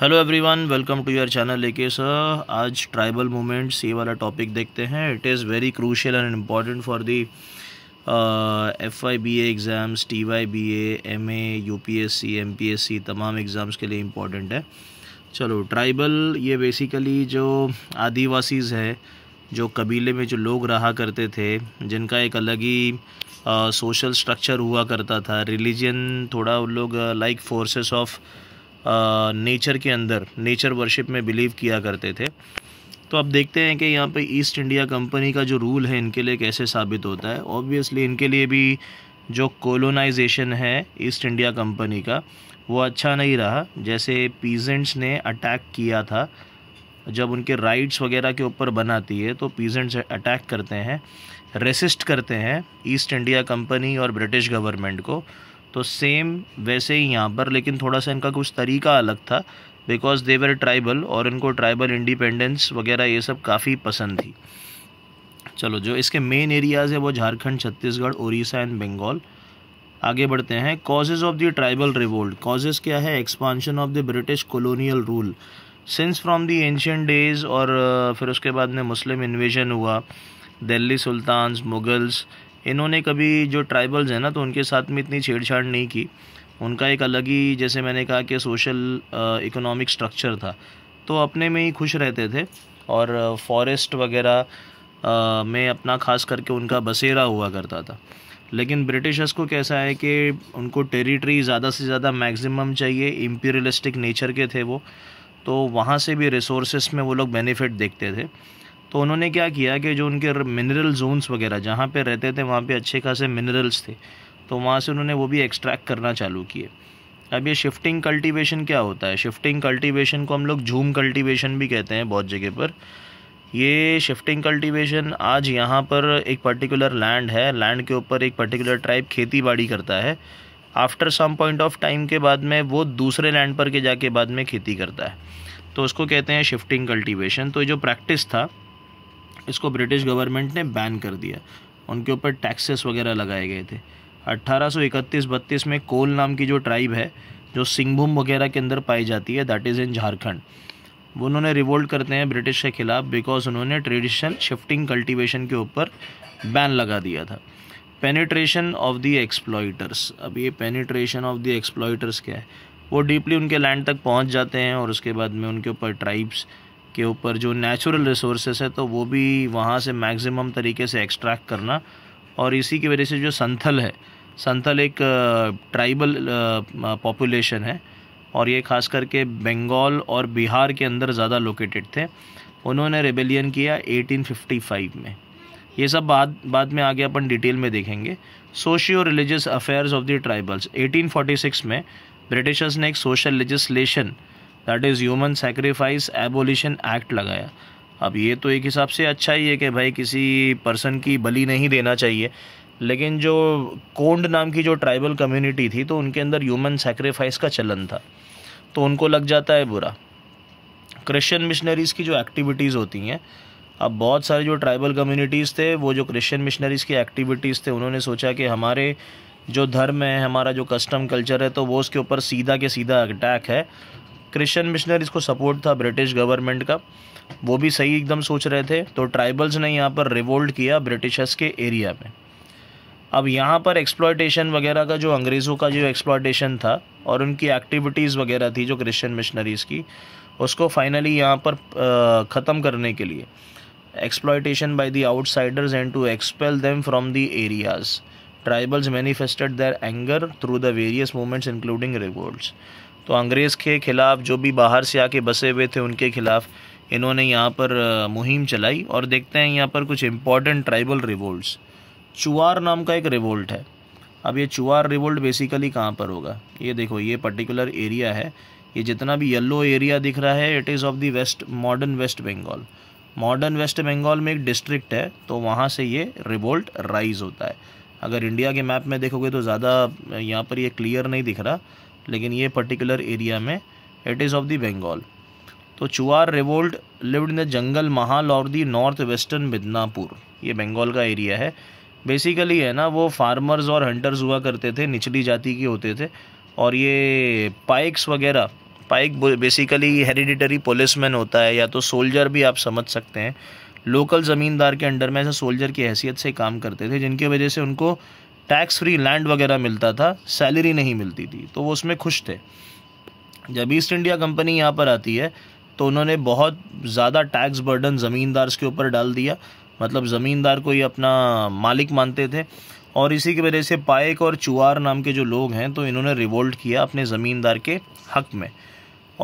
hello everyone welcome to your channel लेके sir आज tribal movements ये वाला टॉपिक देखते हैं it is very crucial and important for the F I B exams T Y B M A U P S C M P S C तमाम exams के लिए important है चलो ट्राइबल ये बेसिकली जो आदिवासीज़ है जो कबीले में जो लोग रहा करते थे जिनका एक अलग ही सोशल uh, स्ट्रक्चर हुआ करता था रिलीजन थोड़ा उन लोग लाइक फोर्सेस ऑफ़ नेचर के अंदर नेचर वर्शिप में बिलीव किया करते थे तो अब देखते हैं कि यहाँ पे ईस्ट इंडिया कंपनी का जो रूल है इनके लिए कैसे साबित होता है ऑब्वियसली इनके लिए भी जो कोलोनाइजेशन है ईस्ट इंडिया कंपनी का वो अच्छा नहीं रहा जैसे पीजेंट्स ने अटैक किया था जब उनके राइट्स वगैरह के ऊपर बनाती है तो पीजेंट्स अटैक करते हैं रेसिस्ट करते हैं ईस्ट इंडिया कंपनी और ब्रिटिश गवर्नमेंट को तो सेम वैसे ही यहाँ पर लेकिन थोड़ा सा इनका कुछ तरीका अलग था बिकॉज देवर ट्राइबल और इनको ट्राइबल इंडिपेंडेंस वगैरह ये सब काफ़ी पसंद थी चलो जो इसके मेन एरियाज़ है वो झारखंड छत्तीसगढ़ उड़ीसा एंड बंगाल आगे बढ़ते हैं causes of the tribal revolt causes क्या है expansion of the British colonial rule since from the ancient days और फिर उसके बाद में मुस्लिम इन्वेजन हुआ दिल्ली सुल्तान मुगल्स इन्होंने कभी जो ट्राइबल्स हैं ना तो उनके साथ में इतनी छेड़छाड़ नहीं की उनका एक अलग ही जैसे मैंने कहा कि सोशल इकोनॉमिक स्ट्रक्चर था तो अपने में ही खुश रहते थे और फॉरेस्ट वगैरह में अपना ख़ास करके उनका बसेरा हुआ करता था लेकिन ब्रिटिशर्स को कैसा है कि उनको टेरिटरी ज़्यादा से ज़्यादा मैक्सिमम चाहिए इम्पीरियलिस्टिक नेचर के थे वो तो वहाँ से भी रिसोर्सेस में वो लोग बेनिफिट देखते थे तो उन्होंने क्या किया कि जो उनके मिनरल जोन्स वगैरह जहाँ पे रहते थे वहाँ पे अच्छे खासे मिनरल्स थे तो वहाँ से उन्होंने वो भी एक्सट्रैक्ट करना चालू किए अब ये शिफ्टिंग कल्टीवेशन क्या होता है शिफ्टिंग कल्टीवेशन को हम लोग झूम कल्टीवेशन भी कहते हैं बहुत जगह पर ये शिफ्टिंग कल्टीवेशन आज यहाँ पर एक पर्टिकुलर लैंड है लैंड के ऊपर एक पर्टिकुलर ट्राइब खेती बाड़ी करता है after some point of time के बाद में वो दूसरे लैंड पर के जाके बाद में खेती करता है तो उसको कहते हैं शिफ्टिंग कल्टीवेशन तो ये जो प्रैक्टिस था इसको ब्रिटिश गवर्नमेंट ने बैन कर दिया उनके ऊपर टैक्सेस वगैरह लगाए गए थे 1831-32 में कोल नाम की जो ट्राइब है जो सिंहभूम वगैरह के अंदर पाई जाती है दैट इज़ इन झारखंड वो उन्होंने रिवोल्ट करते हैं ब्रिटिश के ख़िलाफ़ बिकॉज उन्होंने ट्रेडिशनल शिफ्टिंग कल्टिवेशन के ऊपर बैन लगा दिया था पेनिट्रेशन ऑफ दी एक्सप्लॉयटर्स अब ये पेनिट्रेशन ऑफ दी एक्सप्लॉयटर्स क्या है वो डीपली उनके लैंड तक पहुंच जाते हैं और उसके बाद में उनके ऊपर ट्राइब्स के ऊपर जो नेचुरल रिसोर्सेस है तो वो भी वहाँ से मैक्सिमम तरीके से एक्सट्रैक्ट करना और इसी की वजह से जो संथल है संथल एक ट्राइबल पॉपुलेशन है और ये खास करके बंगाल और बिहार के अंदर ज़्यादा लोकेटेड थे उन्होंने रेबेलियन किया 1855 में ये सब बाद बाद में आगे अपन डिटेल में देखेंगे socio religious affairs of the tribals 1846 में ब्रिटिशर्स ने एक social legislation that is human sacrifice abolition act लगाया अब ये तो एक हिसाब से अच्छा ही है कि भाई किसी पर्सन की बली नहीं देना चाहिए लेकिन जो कोंड नाम की जो ट्राइबल कम्युनिटी थी तो उनके अंदर ह्यूमन सेक्रीफाइस का चलन था तो उनको लग जाता है बुरा क्रिश्चियन मिशनरीज़ की जो एक्टिविटीज़ होती हैं अब बहुत सारे जो ट्राइबल कम्युनिटीज़ थे वो जो क्रिश्चियन मिशनरीज़ की एक्टिविटीज़ थे उन्होंने सोचा कि हमारे जो धर्म है हमारा जो कस्टम कल्चर है तो वो उसके ऊपर सीधा के सीधा अटैक है क्रिश्चियन मिशनरीज को सपोर्ट था ब्रिटिश गवर्नमेंट का वो भी सही एकदम सोच रहे थे तो ट्राइबल्स ने यहाँ पर रिवोल्ट किया ब्रिटिशर्स के एरिया में अब यहाँ पर एक्सप्लॉयटेशन वगैरह का जो अंग्रेज़ों का जो एक्सप्लॉयटेशन था और उनकी एक्टिविटीज़ वगैरह थी जो क्रिश्चियन मिशनरीज़ की उसको फाइनली यहाँ पर ख़त्म करने के लिए exploitation by the outsiders and to expel them from the areas tribals manifested their anger through the various movements including revolts तो अंग्रेज़ के ख़िलाफ़ जो भी बाहर से आके बसे हुए थे उनके ख़िलाफ़ इन्होंने यहाँ पर मुहिम चलाई और देखते हैं यहाँ पर कुछ इम्पॉर्टेंट ट्राइबल रिवोल्ट्स चुआर नाम का एक रिवोल्ट है अब ये चुवार रिवोल्ट बेसिकली कहाँ पर होगा ये देखो ये पर्टिकुलर एरिया है ये जितना भी येलो एरिया दिख रहा है it is of the west modern west Bengal modern west Bengal में एक डिस्ट्रिक्ट है तो वहाँ से ये रिवोल्ट राइज होता है अगर इंडिया के मैप में देखोगे तो ज़्यादा यहाँ पर ये क्लियर नहीं दिख रहा लेकिन ये पर्टिकुलर एरिया में it is of the Bengal तो Chuar revolt lived in the Jungle Mahal और दी नॉर्थ वेस्टर्न मिदनापुर ये बंगाल का एरिया है बेसिकली है ना वो फार्मर्स और हंटर्स हुआ करते थे निचली जाति के होते थे और ये पाइक्स वगैरह पाइक बेसिकली हेरिडिटरी पुलिसमैन होता है या तो सोल्जर भी आप समझ सकते हैं लोकल ज़मींदार के अंडर में ऐसे सोल्जर की हैसियत से काम करते थे जिनकी वजह से उनको टैक्स फ्री लैंड वगैरह मिलता था सैलरी नहीं मिलती थी तो वो उसमें खुश थे जब ईस्ट इंडिया कंपनी यहाँ पर आती है तो उन्होंने बहुत ज़्यादा टैक्स बर्डन ज़मींदार के ऊपर डाल दिया मतलब ज़मींदार को ये अपना मालिक मानते थे और इसी की वजह से पायक और चुआर नाम के जो लोग हैं तो इन्होंने रिवोल्ट किया अपने ज़मींदार के हक में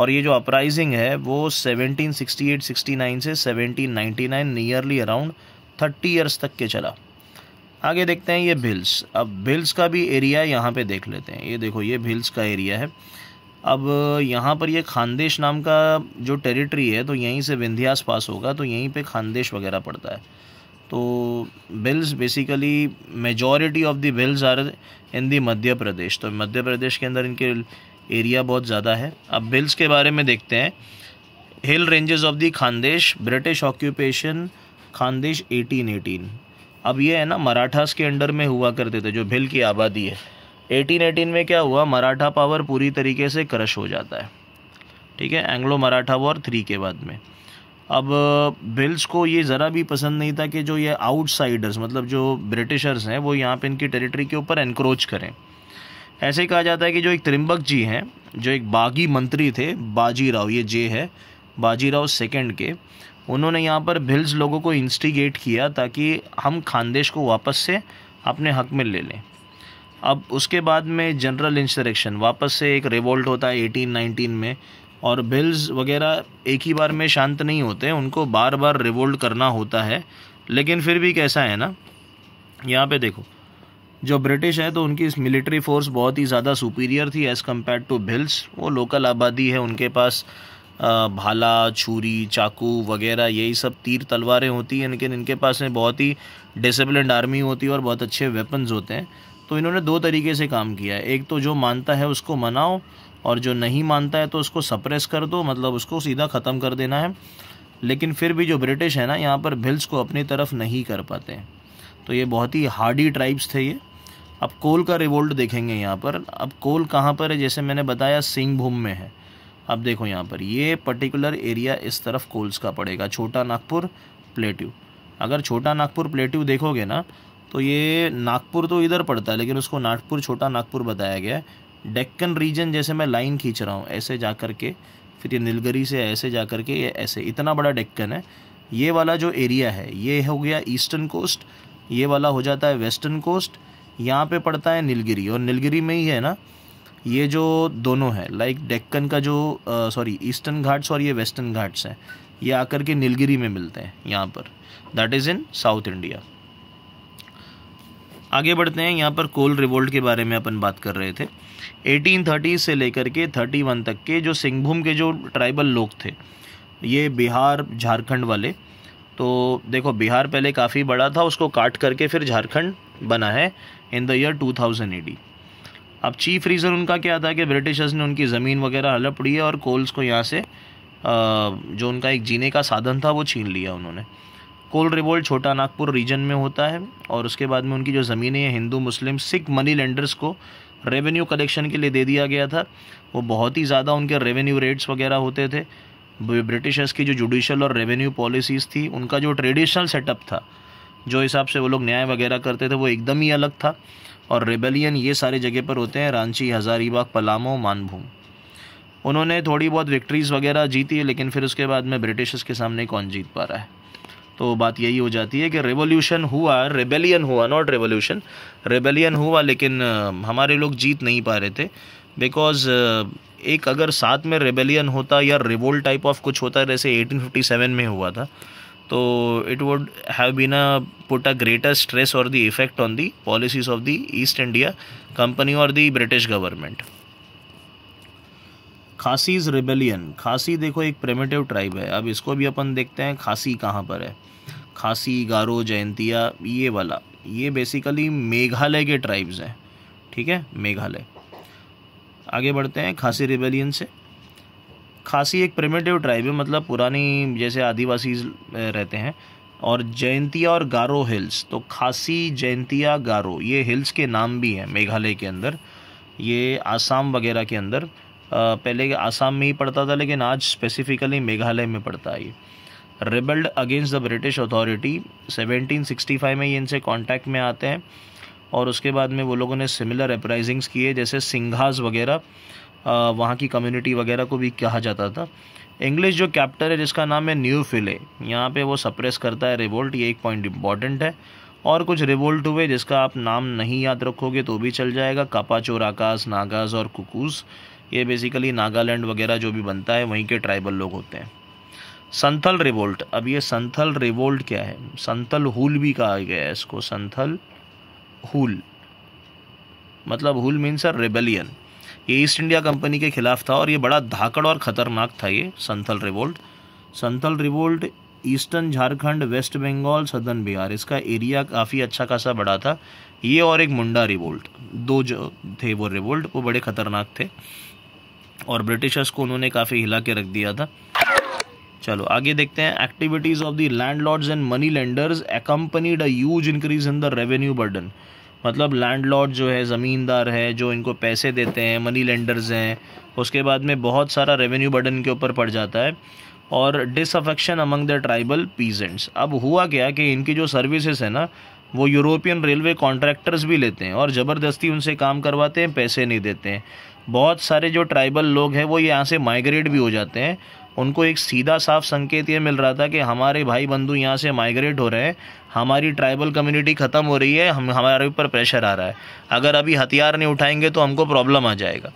और ये जो अपराइजिंग है वो 1768-69 से 1799 नियरली अराउंड 30 इयर्स तक के चला आगे देखते हैं ये भिल्स अब भिल्स का भी एरिया यहाँ पे देख लेते हैं ये देखो ये भिल्स का एरिया है अब यहाँ पर ये खानदेश नाम का जो टेरिटरी है तो यहीं से विंध्यास पास होगा तो यहीं पे खानदेश वगैरह पड़ता है तो Bhils basically majority of the Bhils are in the Madhya Pradesh तो मध्य प्रदेश के अंदर इनके एरिया बहुत ज़्यादा है अब बिल्स के बारे में देखते हैं hill ranges of the Khandesh British occupation Khandesh 1818 अब ये है ना मराठास के अंडर में हुआ करते थे जो भिल की आबादी है 1818 में क्या हुआ मराठा पावर पूरी तरीके से क्रश हो जाता है ठीक है एंग्लो मराठा वॉर थ्री के बाद में अब बिल्स को ये ज़रा भी पसंद नहीं था कि जो ये आउटसाइडर्स मतलब जो ब्रिटिशर्स हैं वो यहाँ पे इनकी टेरिटरी के ऊपर इनक्रोच करें ऐसे ही कहा जाता है कि जो एक त्रिम्बक जी हैं जो एक बागी मंत्री थे बाजीराव ये जे है बाजीराव सेकेंड के उन्होंने यहाँ पर भिल्स लोगों को इंस्टिगेट किया ताकि हम खानदेश को वापस से अपने हक में ले लें अब उसके बाद में जनरल इंसरेक्शन वापस से एक रिवोल्ट होता है एटीन में और भिल्स वगैरह एक ही बार में शांत नहीं होते उनको बार बार रिवोल्ट करना होता है लेकिन फिर भी कैसा है ना यहाँ पे देखो जो ब्रिटिश है तो उनकी इस मिलिट्री फोर्स बहुत ही ज़्यादा सुपीरियर थी एज़ कम्पेयर टू भिल्स वो लोकल आबादी है उनके पास भाला छुरी चाकू वगैरह यही सब तीर तलवारें होती हैं लेकिन इनके पास में बहुत ही डिसिप्लिन आर्मी होती है और बहुत अच्छे वेपन्स होते हैं तो इन्होंने दो तरीके से काम किया है एक तो जो मानता है उसको मनाओ और जो नहीं मानता है तो उसको सप्रेस कर दो मतलब उसको सीधा ख़त्म कर देना है लेकिन फिर भी जो ब्रिटिश है ना यहाँ पर भिल्स को अपनी तरफ नहीं कर पाते तो ये बहुत ही हार्डी ट्राइब्स थे ये अब कोल का रिवोल्ट देखेंगे यहाँ पर अब कोल कहाँ पर है जैसे मैंने बताया सिंहभूम में है अब देखो यहाँ पर ये पर्टिकुलर एरिया इस तरफ कोल्स का पड़ेगा छोटा नागपुर प्लेट्यू अगर छोटा नागपुर प्लेट्यू देखोगे ना तो ये नागपुर तो इधर पड़ता है लेकिन उसको नागपुर छोटा नागपुर बताया गया है डेक्कन रीजन जैसे मैं लाइन खींच रहा हूँ ऐसे जा कर के फिर ये नीलगरी से ऐसे जा कर के ये ऐसे इतना बड़ा डेक्कन है ये वाला जो एरिया है ये हो गया ईस्टर्न कोस्ट ये वाला हो जाता है वेस्टर्न कोस्ट यहाँ पे पड़ता है नीलगिरी और नीलगिरी में ही है ना ये जो दोनों है लाइक डेक्कन का जो सॉरी ईस्टर्न घाट्स और ये वेस्टर्न घाट्स हैं ये आकर के नीलगिरी में मिलते हैं यहाँ पर that is in south India आगे बढ़ते हैं यहाँ पर कोल रिवोल्ट के बारे में अपन बात कर रहे थे 1830 से लेकर के 31 तक के जो सिंहभूम के जो ट्राइबल लोग थे ये बिहार झारखंड वाले तो देखो बिहार पहले काफ़ी बड़ा था उसको काट करके फिर झारखंड बना है इन द ईयर 2000 थाउजेंड अब चीफ रीज़न उनका क्या था कि ब्रिटिशर्स ने उनकी ज़मीन वगैरह हड़प ली और कोल्स को यहाँ से जो उनका एक जीने का साधन था वो छीन लिया उन्होंने कोल रिवोल्ट छोटा नागपुर रीजन में होता है और उसके बाद में उनकी जो ज़मीनें हैं Hindu Muslim Sikh money lenders को रेवेन्यू कलेक्शन के लिए दे दिया गया था वो बहुत ही ज़्यादा उनके रेवेन्यू रेट्स वगैरह होते थे ब्रिटिशर्स की जो जुडिशल और रेवेन्यू पॉलिसीज़ थी उनका जो ट्रेडिशनल सेटअप था जो हिसाब से वो लोग न्याय वगैरह करते थे वो एकदम ही अलग था और रेबेलियन ये सारे जगह पर होते हैं रांची हज़ारीबाग पलामो मानभूम उन्होंने थोड़ी बहुत विक्ट्रीज़ वगैरह जीती है लेकिन फिर उसके बाद में ब्रिटिशर्स के सामने कौन जीत पा रहा है तो बात यही हो जाती है कि रेवोल्यूशन हुआ रेबेलियन हुआ नॉट रेवोल्यूशन रेबेलियन हुआ लेकिन हमारे लोग जीत नहीं पा रहे थे बिकॉज एक अगर साथ में रेबेलियन होता या रिवोल्ट टाइप ऑफ कुछ होता जैसे 1857 में हुआ था तो it would have been a put a greater stress और the effect on the policies of the east India company और the British government Khasis rebellion Khasi देखो एक प्रेमेटिव ट्राइब है अब इसको भी अपन देखते हैं खासी कहाँ पर है खासी गारो जयंतिया ये वाला ये बेसिकली मेघालय के ट्राइब्स हैं ठीक है मेघालय आगे बढ़ते हैं खासी रिबेलियन से खासी एक प्रिमेटिव ट्राइब है मतलब पुरानी जैसे आदिवासी रहते हैं और जयंतिया और गारो हिल्स तो खासी जयंतिया गारो ये हिल्स के नाम भी हैं मेघालय के अंदर ये आसाम वगैरह के अंदर पहले आसाम में ही पड़ता था लेकिन आज स्पेसिफिकली मेघालय में पड़ता है ये rebelled against the British authority 1765 में ये इनसे कांटेक्ट में आते हैं और उसके बाद में वो लोगों ने सिमिलर अपराइजिंग्स किए जैसे सिंघास वगैरह वहाँ की कम्युनिटी वगैरह को भी कहा जाता था इंग्लिश जो कैप्टर है जिसका नाम है न्यू फिले यहाँ पे वो सप्रेस करता है रिवोल्ट ये एक पॉइंट इंपॉर्टेंट है और कुछ रिवोल्ट हुए जिसका आप नाम नहीं याद रखोगे तो भी चल जाएगा कापाचोर आकाश नागाज और कुकूस ये बेसिकली नागालैंड वगैरह जो भी बनता है वहीं के ट्राइबल लोग होते हैं संथल रिवोल्ट अब ये संथल रिवोल्ट क्या है संथल हुल भी कहा गया है इसको संथल हुल मतलब हुल मीन्स अ रेबेलियन ये ईस्ट इंडिया कंपनी के खिलाफ था और ये बड़ा धाकड़ और ख़तरनाक था ये Santhal revolt Santhal revolt eastern Jharkhand west Bengal southern Bihar इसका एरिया काफ़ी अच्छा खासा बड़ा था ये और एक मुंडा रिवोल्ट दो जो थे वो रिवोल्ट वो बड़े ख़तरनाक थे और ब्रिटिशर्स को उन्होंने काफ़ी हिला के रख दिया था चलो आगे देखते हैं activities of the land lords and money lenders accompanied a huge increase in the revenue burden मतलब लैंडलॉर्ड जो है ज़मींदार है जो इनको पैसे देते हैं मनी लेंडर्स हैं उसके बाद में बहुत सारा रेवेन्यू बर्डन के ऊपर पड़ जाता है और disaffection among the tribal peasants अब हुआ क्या कि इनकी जो सर्विसेज है ना वो यूरोपियन रेलवे कॉन्ट्रैक्टर्स भी लेते हैं और ज़बरदस्ती उनसे काम करवाते हैं पैसे नहीं देते हैं बहुत सारे जो ट्राइबल लोग हैं वो यहाँ से माइग्रेट भी हो जाते हैं उनको एक सीधा साफ संकेत ये मिल रहा था कि हमारे भाई बंधु यहाँ से माइग्रेट हो रहे हैं हमारी ट्राइबल कम्युनिटी ख़त्म हो रही है हम हमारे ऊपर प्रेशर आ रहा है अगर अभी हथियार नहीं उठाएंगे तो हमको प्रॉब्लम आ जाएगा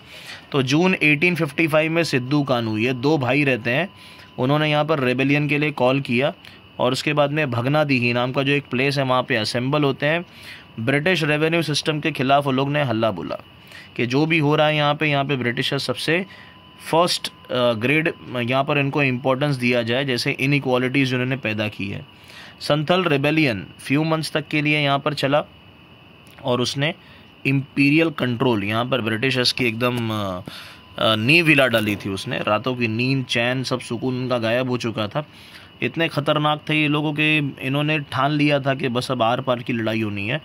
तो जून 1855 में सिद्धू कानू ये दो भाई रहते हैं उन्होंने यहाँ पर रेबेलियन के लिए कॉल किया और उसके बाद में भगना दीही नाम का जो एक प्लेस है वहाँ पर असम्बल होते हैं ब्रिटिश रेवेन्यू सिस्टम के खिलाफ वो लोग ने हल्ला बोला कि जो भी हो रहा है यहाँ पर यहाँ पर ब्रिटिशर सबसे फर्स्ट ग्रेड यहाँ पर इनको इम्पोर्टेंस दिया जाए जैसे इनक्वालिटीज़ उन्होंने पैदा की है संथल रेबेलियन फ्यू मंथ्स तक के लिए यहाँ पर चला और उसने इम्पीरियल कंट्रोल यहाँ पर ब्रिटिशर्स की एकदम नींव हिला डाली थी उसने रातों की नींद चैन सब सुकून उनका गायब हो चुका था इतने ख़तरनाक थे ये लोगों के इन्होंने ठान लिया था कि बस अब आर पार की लड़ाई होनी है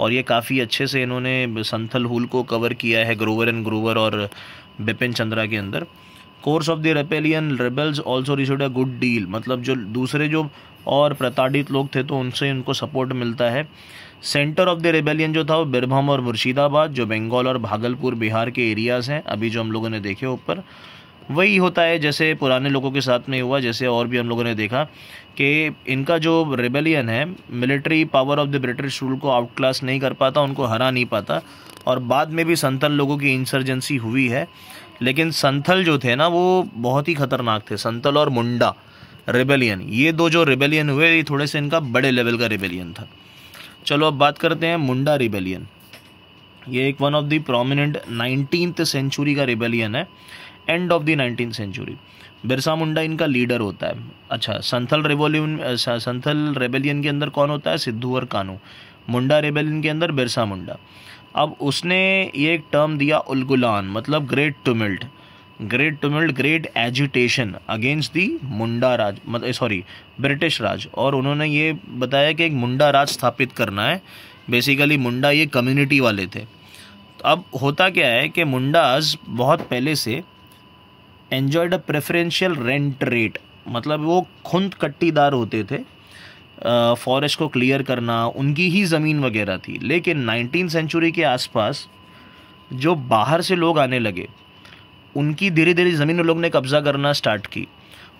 और ये काफ़ी अच्छे से इन्होंने संथल हुल को कवर किया है ग्रोवर एंड ग्रोवर और बिपिन चंद्रा के अंदर course of the rebellion rebels also receive a good deal मतलब जो दूसरे जो और प्रताड़ित लोग थे तो उनसे उनको सपोर्ट मिलता है सेंटर ऑफ द रेबेलियन जो था वो बिरभम और मुर्शिदाबाद जो बंगाल और भागलपुर बिहार के एरियाज़ हैं अभी जो हम लोगों ने देखे ऊपर वही होता है जैसे पुराने लोगों के साथ में हुआ जैसे और भी हम लोगों ने देखा कि इनका जो रेबेलियन है military power of the British rule को आउट क्लास नहीं कर पाता उनको हरा नहीं पाता और बाद में भी संथल लोगों की इंसर्जेंसी हुई है लेकिन संथल जो थे ना वो बहुत ही ख़तरनाक थे संथल और मुंडा रिबेलियन ये दो जो रिबेलियन हुए ये थोड़े से इनका बड़े लेवल का रिबेलियन था चलो अब बात करते हैं मुंडा रिबेलियन ये एक one of the prominent nineteen century का रिबेलियन है end of the nineteen century Birsa Munda इनका लीडर होता है अच्छा संथल रेवोल्यून संथल रेबेलियन के अंदर कौन होता है सिद्धू और कानू मुंडा रेबेलियन के अंदर बिरसा मुंडा अब उसने ये एक टर्म दिया उलगुलान मतलब great tumult great tumult great agitation against the Munda Raj मतलब सॉरी ब्रिटिश राज और उन्होंने ये बताया कि एक मुंडा राज स्थापित करना है बेसिकली मुंडा ये कम्युनिटी वाले थे तो अब होता क्या है कि मुंडाज बहुत पहले से enjoyed a preferential rent rate मतलब वो खुंद कट्टीदार होते थे फॉरेस्ट को क्लियर करना उनकी ही ज़मीन वगैरह थी लेकिन नाइनटीन सेंचुरी के आसपास जो बाहर से लोग आने लगे उनकी धीरे धीरे ज़मीन लोग ने कब्ज़ा करना स्टार्ट की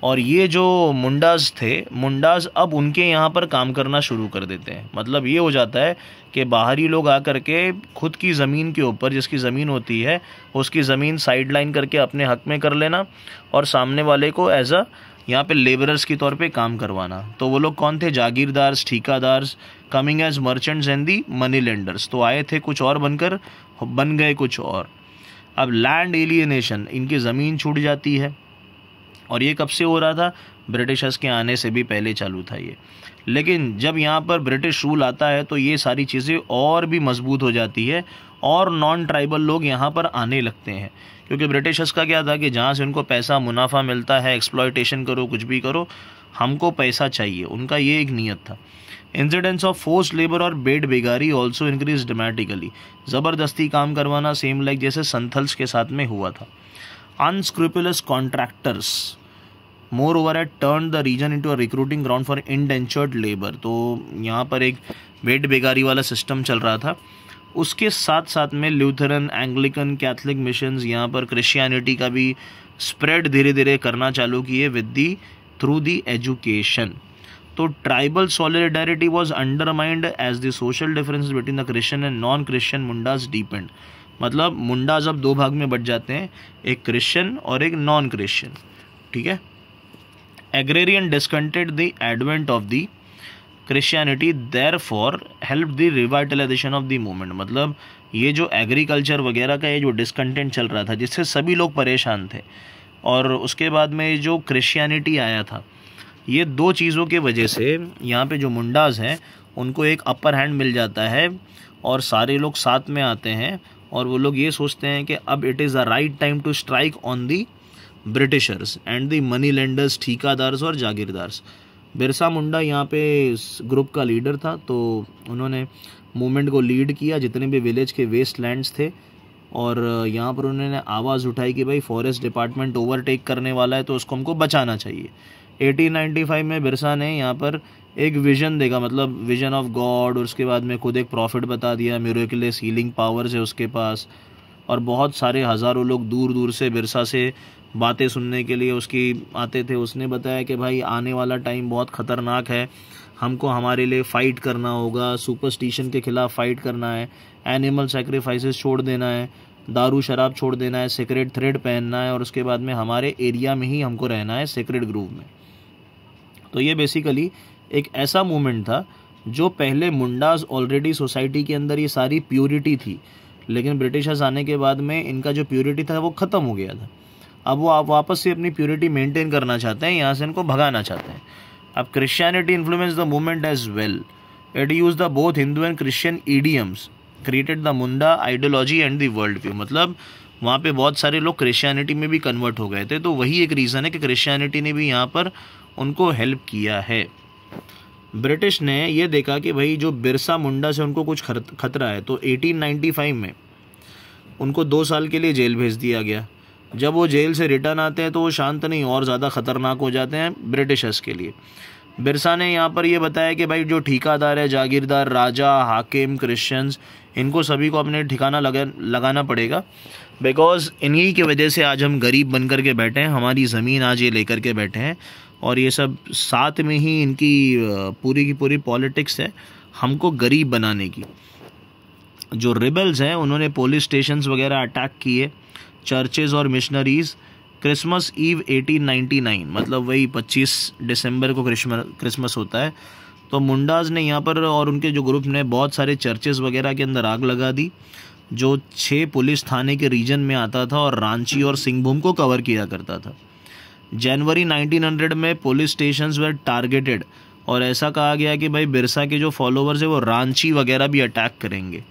और ये जो मुंडाज थे मुंडाज अब उनके यहाँ पर काम करना शुरू कर देते हैं मतलब ये हो जाता है कि बाहरी लोग आकर के खुद की ज़मीन के ऊपर जिसकी ज़मीन होती है उसकी ज़मीन साइड लाइन करके अपने हक में कर लेना और सामने वाले को एज अ यहाँ पे लेबरर्स के तौर पे काम करवाना तो वो लोग कौन थे jagirdars thikadars coming as merchants and the money lenders तो आए थे कुछ और बनकर बन गए कुछ और अब लैंड एलियनेशन इनकी ज़मीन छूट जाती है और ये कब से हो रहा था ब्रिटिशर्स के आने से भी पहले चालू था ये लेकिन जब यहाँ पर ब्रिटिश रूल आता है तो ये सारी चीज़ें और भी मजबूत हो जाती है और नॉन ट्राइबल लोग यहाँ पर आने लगते हैं क्योंकि ब्रिटिशर्स का क्या था कि जहाँ से उनको पैसा मुनाफा मिलता है एक्सप्लॉयटेशन करो कुछ भी करो हमको पैसा चाहिए उनका ये एक नीयत था इंसिडेंस ऑफ फोर्स लेबर और बेड बेगारी ऑल्सो इंक्रीज डोमेटिकली ज़बरदस्ती काम करवाना सेम लाइक जैसे संथल्स के साथ में हुआ था unscrupulous contractors moreover it turned the region into a recruiting ground for indentured labour तो यहाँ पर एक बेड बेगारी वाला सिस्टम चल रहा था उसके साथ साथ में ल्यूथरन एंग्लिकन कैथलिक मिशन यहाँ पर क्रिश्चियनिटी का भी स्प्रेड धीरे धीरे करना चालू किए with the through the education तो tribal solidarity was undermined as the social difference between the Christian and non Christian Mundas depend मतलब मुंडाज अब दो भाग में बट जाते हैं एक क्रिश्चियन और एक नॉन क्रिश्चियन ठीक है agrarian discontent the advent of the Christianity there for help the revitalisation of the movement मतलब ये जो एग्रीकल्चर वगैरह का ये जो डिसकंटेंट चल रहा था जिससे सभी लोग परेशान थे और उसके बाद में जो क्रिश्चियनिटी आया था ये दो चीज़ों के वजह से यहाँ पे जो मुंडाज हैं उनको एक अपर हैंड मिल जाता है और सारे लोग साथ में आते हैं और वो लोग ये सोचते हैं कि अब it is the right time to strike on the Britishers and the money lenders thikadars और जागीरदार्स बिरसा मुंडा यहाँ पे ग्रुप का लीडर था तो उन्होंने मूवमेंट को लीड किया जितने भी विलेज के वेस्ट लैंड्स थे और यहाँ पर उन्होंने आवाज़ उठाई कि भाई फॉरेस्ट डिपार्टमेंट ओवरटेक करने वाला है तो उसको हमको बचाना चाहिए 1895 में बिरसा ने यहाँ पर एक विजन देखा मतलब विजन ऑफ गॉड और उसके बाद में खुद एक प्रॉफिट बता दिया मेरे के लिए सीलिंग पावर्स है उसके पास और बहुत सारे हज़ारों लोग दूर दूर से बिरसा से बातें सुनने के लिए उसकी आते थे उसने बताया कि भाई आने वाला टाइम बहुत ख़तरनाक है हमको हमारे लिए फ़ाइट करना होगा सुपरस्टिशन के ख़िलाफ़ फ़ाइट करना है एनिमल सेक्रीफाइसेस छोड़ देना है दारू शराब छोड़ देना है सिगरेट थ्रेड पहनना है और उसके बाद में हमारे एरिया में ही हमको रहना है सिगरेट ग्रूव में तो ये बेसिकली एक ऐसा मूवमेंट था जो पहले मुंडाज ऑलरेडी सोसाइटी के अंदर ये सारी प्योरिटी थी लेकिन ब्रिटिशर्स आने के बाद में इनका जो प्योरिटी था वो ख़त्म हो गया था अब वो आप वापस से अपनी प्योरिटी मेंटेन करना चाहते हैं यहाँ से इनको भगाना चाहते हैं अब Christianity influence the movement as well it use the both Hindu and Christian idioms created the Munda ideology and the world view मतलब वहाँ पे बहुत सारे लोग क्रिश्चियनिटी में भी कन्वर्ट हो गए थे तो वही एक रीज़न है कि क्रिश्चियनिटी ने भी यहाँ पर उनको हेल्प किया है ब्रिटिश ने यह देखा कि भाई जो बिरसा मुंडा से उनको कुछ खतरा है तो 1895 में उनको दो साल के लिए जेल भेज दिया गया जब वो जेल से रिटर्न आते हैं तो वो शांत नहीं और ज़्यादा ख़तरनाक हो जाते हैं ब्रिटिशर्स के लिए बिरसा ने यहाँ पर यह बताया कि भाई जो ठीकादार है जागीरदार राजा हाकिम क्रिश्चियंस इनको सभी को अपने ठिकाना लगा लगाना पड़ेगा बिकॉज़ इन्हीं की वजह से आज हम गरीब बन कर के बैठे हैं हमारी ज़मीन आज ये लेकर के बैठे हैं और ये सब साथ में ही इनकी पूरी की पूरी पॉलिटिक्स है हमको गरीब बनाने की जो रिबल्स हैं उन्होंने पुलिस स्टेशंस वगैरह अटैक किए चर्चेज़ और मिशनरीज़ क्रिसमस ईव 1899 मतलब वही 25 दिसंबर को क्रिसमस होता है तो मुंडाज ने यहाँ पर और उनके जो ग्रुप ने बहुत सारे चर्चेस वगैरह के अंदर आग लगा दी जो छः पुलिस थाने के रीजन में आता था और रांची और सिंहभूम को कवर किया करता था जनवरी 1900 में पुलिस स्टेशन वेर टारगेटेड और ऐसा कहा गया कि भाई बिरसा के जो फॉलोवर्स हैं वो रांची वगैरह भी अटैक करेंगे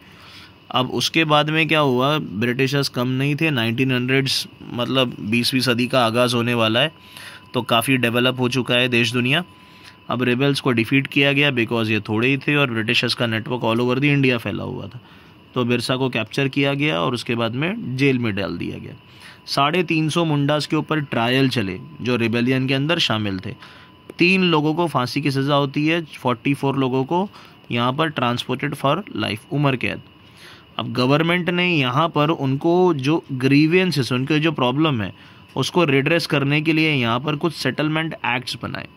अब उसके बाद में क्या हुआ ब्रिटिशर्स कम नहीं थे 1900s मतलब बीसवीं सदी का आगाज़ होने वाला है तो काफ़ी डेवलप हो चुका है देश दुनिया अब रेबल्स को डिफ़ीट किया गया बिकॉज़ ये थोड़े ही थे और ब्रिटिशर्स का network all over the India फैला हुआ था तो बिरसा को कैप्चर किया गया और उसके बाद में जेल में डाल दिया गया साढ़े तीन सौ मुंडास के ऊपर ट्रायल चले जो रिबेलियन के अंदर शामिल थे तीन लोगों को फांसी की सज़ा होती है फोर्टी फोर लोगों को यहाँ पर ट्रांसपोर्टेड फॉर लाइफ उमर कैद अब गवर्नमेंट ने यहाँ पर उनको जो ग्रीवियंसेस उनके जो प्रॉब्लम है उसको रिड्रेस करने के लिए यहाँ पर कुछ सेटलमेंट एक्ट्स बनाए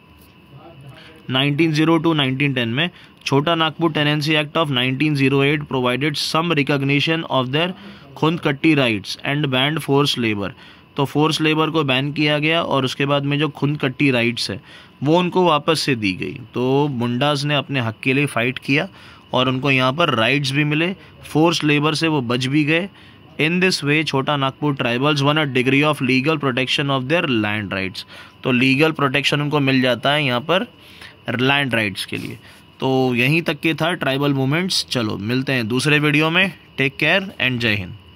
1902 1910 में Chota Nagpur tenancy act of 1908 provided some recognition of their khuntkatti rights and banned force labour तो फोर्स लेबर को बैन किया गया और उसके बाद में जो खुंदकट्टी राइट्स है वो उनको वापस से दी गई तो मुंडास ने अपने हक के लिए फ़ाइट किया और उनको यहाँ पर राइट्स भी मिले फोर्स लेबर से वो बच भी गए इन this way Chota Nagpur tribals won a degree of legal protection of their land rights तो लीगल प्रोटेक्शन उनको मिल जाता है यहाँ पर लैंड राइट्स के लिए तो यहीं तक के था ट्राइबल मूवमेंट्स चलो मिलते हैं दूसरे वीडियो में टेक केयर एंड जय हिंद